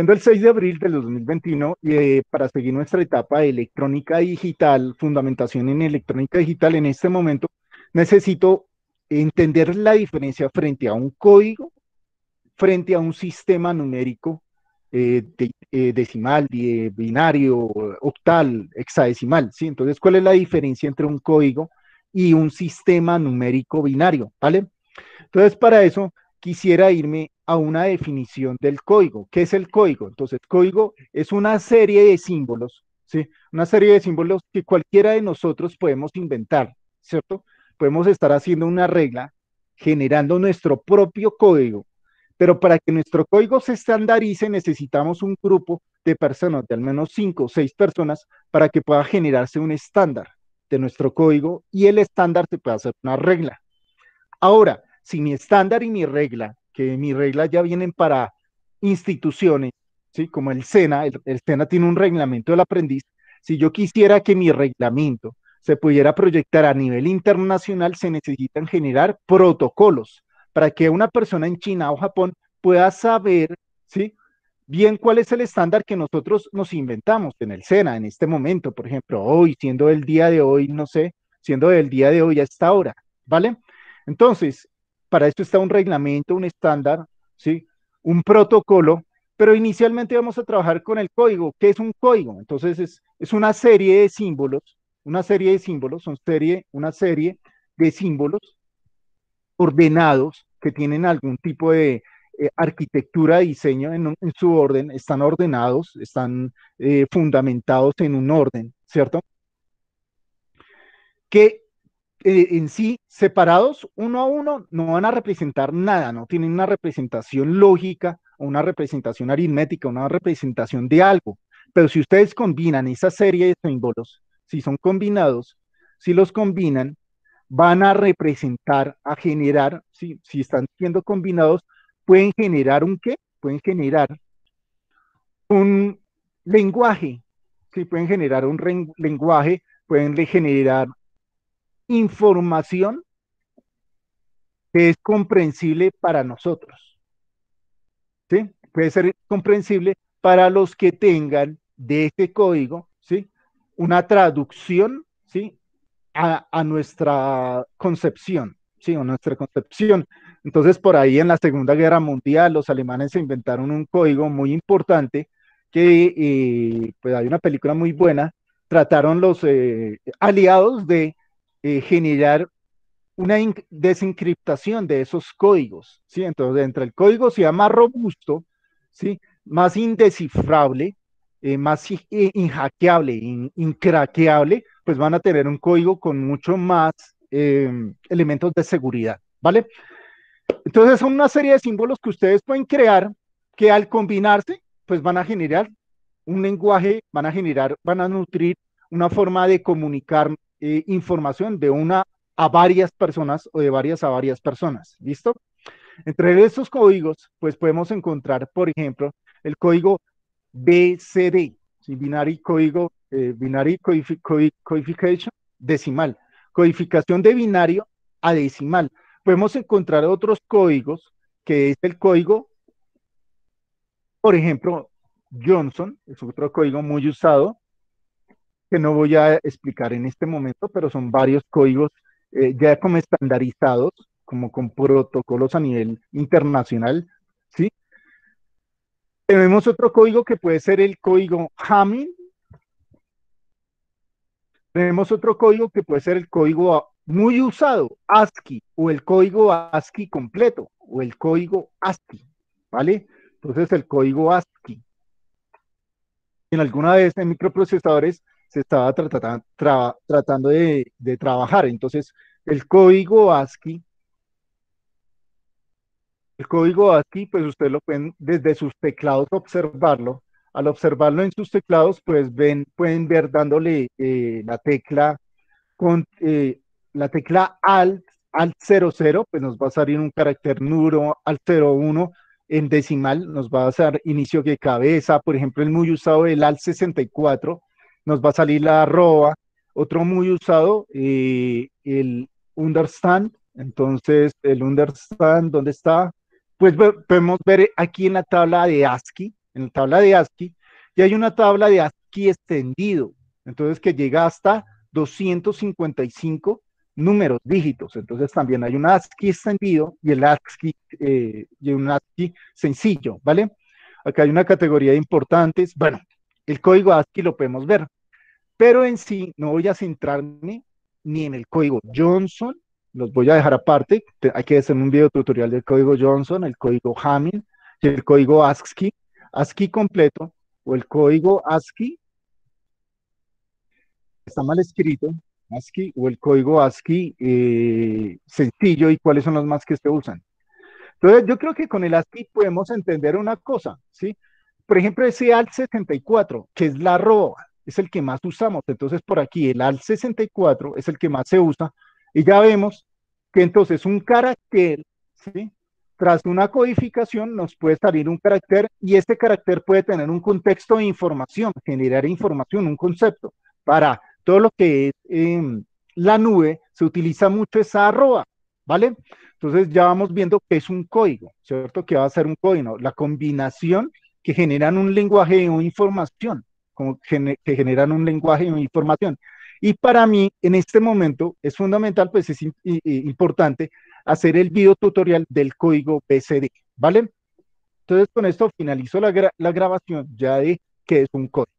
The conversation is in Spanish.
el 6 de abril del 2021, eh, para seguir nuestra etapa de electrónica digital, fundamentación en electrónica digital, en este momento necesito entender la diferencia frente a un código, frente a un sistema numérico eh, eh, decimal, binario, octal, hexadecimal. ¿sí? Entonces, ¿cuál es la diferencia entre un código y un sistema numérico binario? ¿Vale? Entonces, para eso quisiera irme a una definición del código. ¿Qué es el código? Entonces, código es una serie de símbolos, ¿sí? Una serie de símbolos que cualquiera de nosotros podemos inventar, ¿cierto? Podemos estar haciendo una regla, generando nuestro propio código, pero para que nuestro código se estandarice necesitamos un grupo de personas, de al menos cinco o seis personas, para que pueda generarse un estándar de nuestro código y el estándar se pueda hacer una regla. Ahora, si mi estándar y mi regla que mis reglas ya vienen para instituciones, ¿sí? como el SENA, el, SENA tiene un reglamento del aprendiz, si yo quisiera que mi reglamento se pudiera proyectar a nivel internacional, se necesitan generar protocolos para que una persona en China o Japón pueda saber, ¿sí? Bien, cuál es el estándar que nosotros nos inventamos en el SENA en este momento, por ejemplo, hoy, siendo el día de hoy, no sé, siendo el día de hoy a esta hora, ¿vale? Entonces, para esto está un reglamento, un estándar, ¿sí? un protocolo, pero inicialmente vamos a trabajar con el código. ¿Qué es un código? Entonces es, una serie de símbolos, una serie de símbolos, son serie, una serie de símbolos ordenados que tienen algún tipo de eh, arquitectura, diseño en, su orden, están ordenados, están eh, fundamentados en un orden, ¿cierto? Que eh, en sí, separados uno a uno, no van a representar nada, no tienen una representación lógica, una representación aritmética, una representación de algo. Pero si ustedes combinan esa serie de símbolos, si son combinados, si los combinan, van a representar, a generar, si, están siendo combinados, pueden generar un qué? Pueden generar un lenguaje, si pueden generar un lenguaje, pueden generar información que es comprensible para nosotros. ¿Sí? Puede ser comprensible para los que tengan de este código, ¿sí? Una traducción, ¿sí? A, nuestra concepción, ¿sí? nuestra concepción. Entonces, por ahí en la Segunda Guerra Mundial, los alemanes se inventaron un código muy importante que, eh, pues hay una película muy buena, trataron los eh, aliados de eh, generar una desencriptación de esos códigos, ¿sí? Entonces, entre el código sea más robusto, ¿sí? Más indescifrable, eh, más inhackeable, incraqueable, pues van a tener un código con mucho más em, elementos de seguridad, ¿vale? Entonces, son una serie de símbolos que ustedes pueden crear que al combinarse, pues van a generar un lenguaje, van a generar, van a nutrir una forma de comunicar eh, información de una a varias personas o de varias a varias personas. ¿Listo? Entre estos códigos, pues podemos encontrar, por ejemplo, el código BCD, binario Binary Código, eh, binario Codification, decimal, codificación de binario a decimal. Podemos encontrar otros códigos, que es el código, por ejemplo, Johnson, es otro código muy usado, que no voy a explicar en este momento, pero son varios códigos eh, ya como estandarizados, como con protocolos a nivel internacional, ¿sí? Tenemos otro código que puede ser el código Hamming. Tenemos otro código que puede ser el código muy usado, ASCII, o el código ASCII completo, o el código ASCII, ¿vale? Entonces el código ASCII. En alguna de en microprocesadores se estaba tratando de, trabajar. Entonces, el código ASCII el código ASCII, pues ustedes lo pueden desde sus teclados observarlo. Al observarlo en sus teclados, pues ven, pueden ver dándole eh, la tecla con eh, la tecla Alt, Alt 00, pues nos va a salir un carácter nulo, Alt 01 en decimal, nos va a dar inicio de cabeza. Por ejemplo, el muy usado el Alt 64, nos va a salir la arroba. Otro muy usado, eh, el understand. Entonces, el understand, ¿dónde está? Pues podemos ver aquí en la tabla de ASCII, en la tabla de ASCII, y hay una tabla de ASCII extendido, entonces que llega hasta 255 números, dígitos. Entonces también hay un ASCII extendido y el ASCII, eh, y un ASCII sencillo, ¿vale? Acá hay una categoría de importantes. Bueno, el código ASCII lo podemos ver. Pero en sí, no voy a centrarme ni en el código Johnson, los voy a dejar aparte. Hay que hacer un video tutorial del código Johnson, el código Hamming, el código ASCII, ASCII completo o el código ASCII está mal escrito, ASCII o el código ASCII eh, sencillo y cuáles son los más que se usan. Entonces, yo creo que con el ASCII podemos entender una cosa, ¿sí? Por ejemplo, ese ALT 64, que es la roba es el que más usamos. Entonces, por aquí el AL64 es el que más se usa. Y ya vemos que entonces un carácter, tras una codificación nos puede salir un carácter y este carácter puede tener un contexto de información, generar información, un concepto. Para todo lo que es em, la nube, se utiliza mucho esa arroba, ¿vale? Entonces ya vamos viendo que es un código, ¿cierto? Que va a ser un código, la combinación que generan un lenguaje o información que generan un lenguaje y información. Y para mí, en este momento, es fundamental, pues es importante hacer el video tutorial del código BCD, ¿vale? Entonces, con esto finalizo la, la grabación ya de qué es un código.